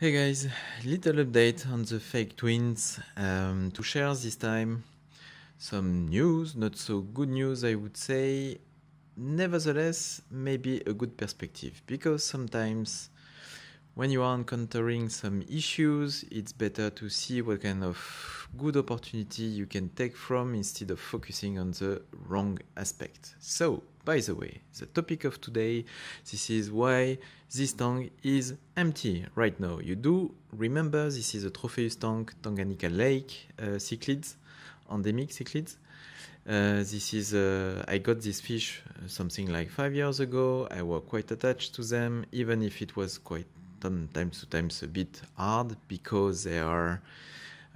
Hey guys, little update on the fake twins um, to share this time some news, not so good news I would say, nevertheless maybe a good perspective because sometimes when you are encountering some issues it's better to see what kind of good opportunity you can take from instead of focusing on the wrong aspect. So by the way, the topic of today, this is why this tank is empty right now. You do remember this is a Tropheus tank, Tanganyika Lake uh, cichlids, endemic cichlids. Uh, this is uh, I got this fish uh, something like five years ago. I was quite attached to them, even if it was quite sometimes, sometimes a bit hard because they are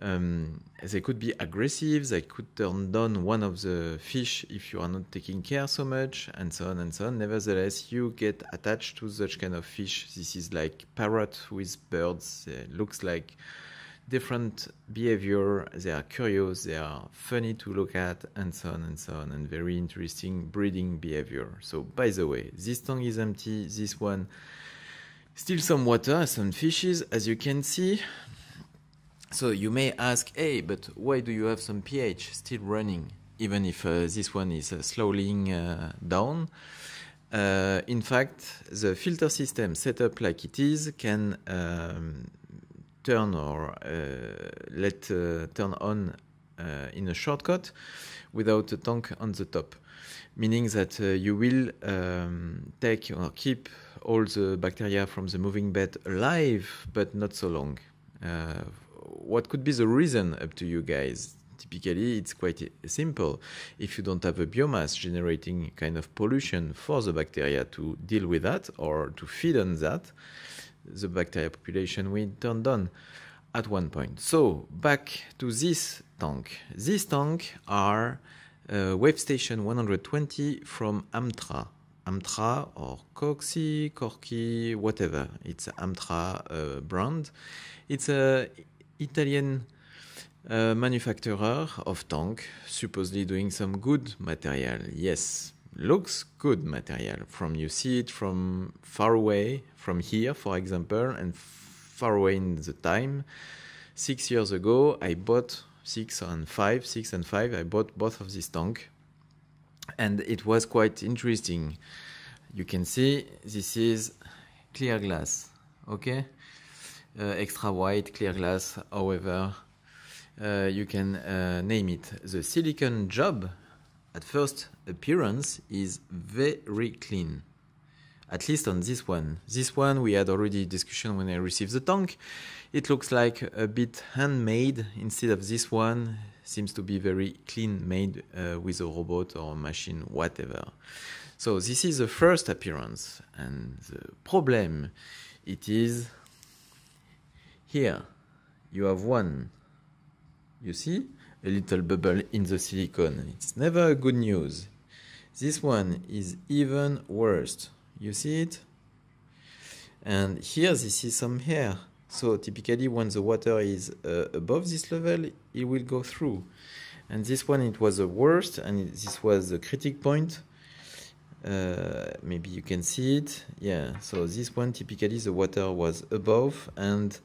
um, they could be aggressive, they could turn down one of the fish if you are not taking care so much, and so on and so on. Nevertheless, you get attached to such kind of fish. This is like parrot with birds. It looks like different behavior. They are curious, they are funny to look at, and so on and so on, and very interesting breeding behavior. So, by the way, this tank is empty, this one. Still some water, some fishes, as you can see. So you may ask, hey, but why do you have some pH still running, even if uh, this one is uh, slowing uh, down? Uh, in fact, the filter system set up like it is can um, turn or uh, let uh, turn on in a shortcut without a tank on the top, meaning that you will um, take or keep all the bacteria from the moving bed alive, but not so long what could be the reason up to you guys? Typically, it's quite simple. If you don't have a biomass generating kind of pollution for the bacteria to deal with that or to feed on that, the bacteria population will turn down at one point. So back to this tank. This tank are uh, wave station 120 from Amtra. Amtra or Coxy, Corky, whatever. It's Amtra uh, brand. It's a Italian uh, manufacturer of tank, supposedly doing some good material. Yes, looks good material. From you see it from far away, from here, for example, and far away in the time. Six years ago, I bought six and five, six and five. I bought both of these tank, and it was quite interesting. You can see this is clear glass. Okay uh, extra white clear glass, however, uh, you can uh, name it. The silicon job at first appearance is very clean at least on this one. This one we had already discussion when I received the tank. It looks like a bit handmade instead of this one. Seems to be very clean made uh, with a robot or machine, whatever. So this is the first appearance and the problem it is here, you have one. You see? A little bubble in the silicon. It's never good news. This one is even worse. You see it? And here, this is some hair. So typically, when the water is uh, above this level, it will go through. And this one, it was the worst, and this was the critic point. Uh, maybe you can see it. Yeah, so this one, typically, the water was above, and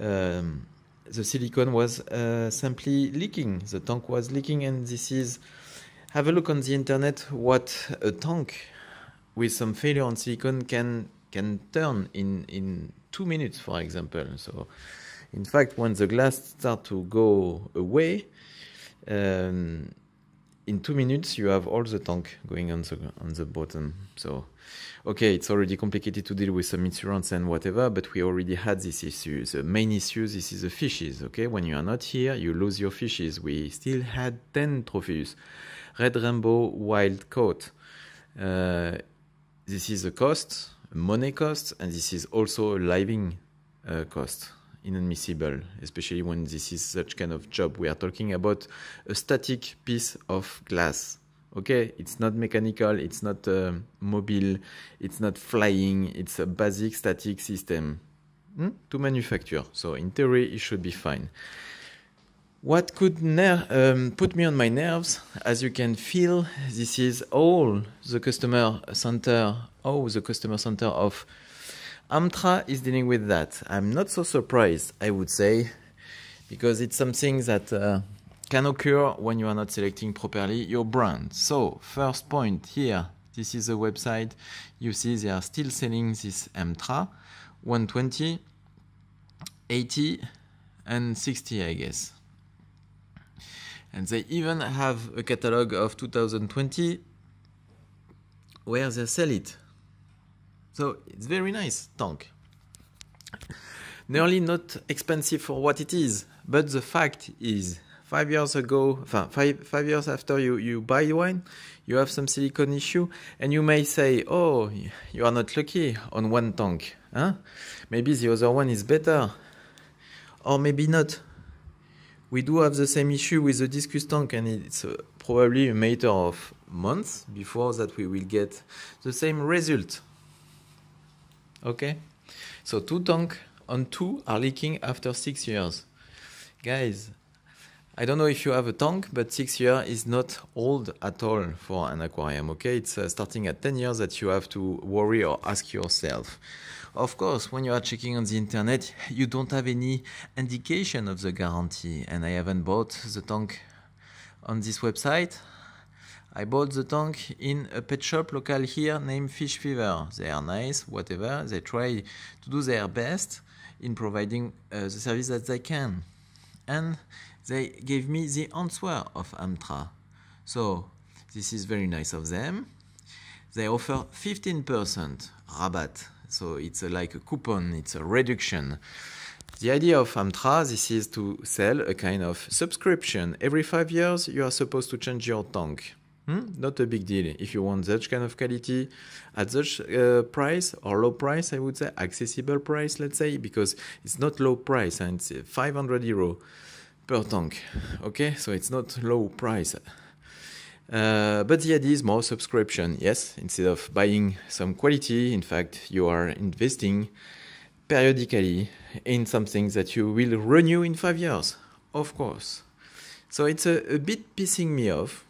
um, the silicon was uh, simply leaking. The tank was leaking, and this is. Have a look on the internet what a tank with some failure on silicon can can turn in in two minutes, for example. So, in fact, when the glass start to go away, um, in two minutes you have all the tank going on the on the bottom so okay it's already complicated to deal with some insurance and whatever but we already had this issue the main issue this is the fishes okay when you are not here you lose your fishes we still had 10 trophies red rainbow wild coat uh, this is a cost money cost and this is also a living uh, cost inadmissible, especially when this is such kind of job. We are talking about a static piece of glass. Okay, it's not mechanical, it's not uh, mobile, it's not flying, it's a basic static system hmm? to manufacture. So in theory, it should be fine. What could um, put me on my nerves, as you can feel, this is all the customer center, all the customer center of Amtra is dealing with that. I'm not so surprised, I would say, because it's something that uh, can occur when you are not selecting properly your brand. So, first point here, this is a website. You see they are still selling this Amtra 120, 80, and 60, I guess. And they even have a catalog of 2020 where they sell it. So it's very nice, tank. Nearly not expensive for what it is, but the fact is, five years ago, five, five years after you, you buy wine, you have some silicon issue, and you may say, oh, you are not lucky on one tank. Huh? Maybe the other one is better, or maybe not. We do have the same issue with the discus tank, and it's uh, probably a matter of months before that we will get the same result. Okay? So two tank on two are leaking after six years. Guys, I don't know if you have a tank, but six years is not old at all for an aquarium. Okay, it's uh, starting at 10 years that you have to worry or ask yourself. Of course, when you are checking on the internet, you don't have any indication of the guarantee, and I haven't bought the tank on this website. I bought the tank in a pet shop local here named Fish Fever. They are nice, whatever. They try to do their best in providing uh, the service that they can. And they gave me the answer of Amtra. So this is very nice of them. They offer 15% rabat. So it's a, like a coupon, it's a reduction. The idea of Amtra, this is to sell a kind of subscription. Every five years, you are supposed to change your tank. Hmm? Not a big deal. If you want such kind of quality at such uh, price or low price, I would say accessible price, let's say, because it's not low price and it's 500 euro per tank. Okay, so it's not low price. Uh, but the idea is more subscription. Yes, instead of buying some quality, in fact, you are investing periodically in something that you will renew in five years, of course. So it's a, a bit pissing me off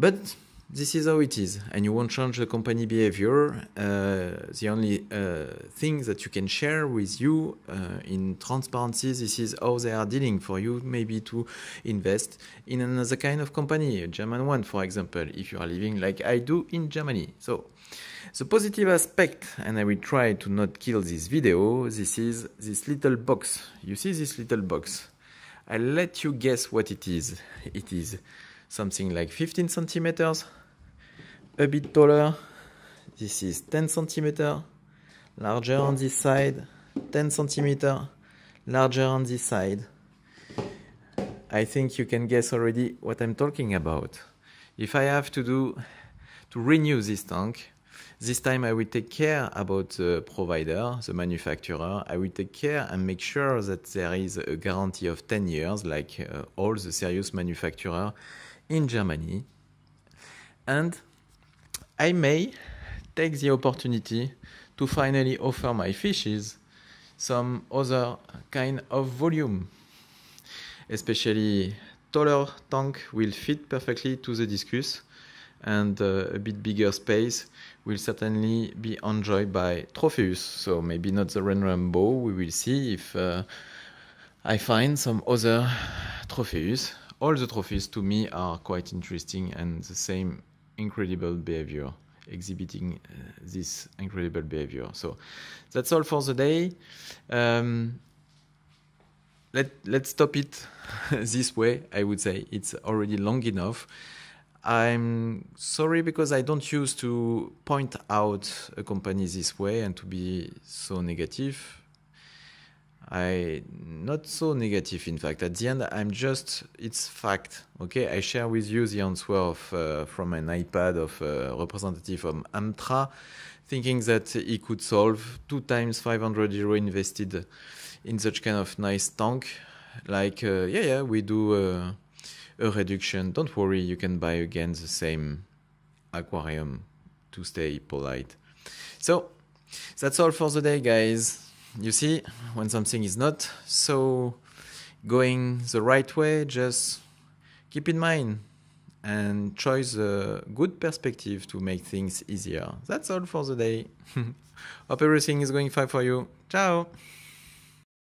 but this is how it is, and you won't change the company behavior. Uh, the only uh, thing that you can share with you uh, in transparency, this is how they are dealing for you, maybe to invest in another kind of company, a German one, for example, if you are living like I do in Germany. So, the positive aspect, and I will try to not kill this video, this is this little box. You see this little box? I'll let you guess what it is. It is something like 15 centimeters, a bit taller. This is 10 centimeter, larger on this side, 10 centimeter, larger on this side. I think you can guess already what I'm talking about. If I have to do to renew this tank, this time I will take care about the provider, the manufacturer. I will take care and make sure that there is a guarantee of 10 years like uh, all the serious manufacturer in Germany. And I may take the opportunity to finally offer my fishes some other kind of volume. Especially taller tank will fit perfectly to the discus and uh, a bit bigger space will certainly be enjoyed by Tropheus. So maybe not the rainbow. we will see if uh, I find some other Tropheus all the trophies to me are quite interesting and the same incredible behavior exhibiting uh, this incredible behavior so that's all for the day um, let, let's stop it this way i would say it's already long enough i'm sorry because i don't use to point out a company this way and to be so negative I not so negative in fact. At the end, I'm just it's fact. Okay, I share with you the answer of uh, from an iPad of a uh, representative from Amtra, thinking that he could solve two times 500 euro invested in such kind of nice tank. Like uh, yeah, yeah, we do uh, a reduction. Don't worry, you can buy again the same aquarium to stay polite. So that's all for the day, guys you see when something is not so going the right way just keep in mind and choose a good perspective to make things easier that's all for the day hope everything is going fine for you ciao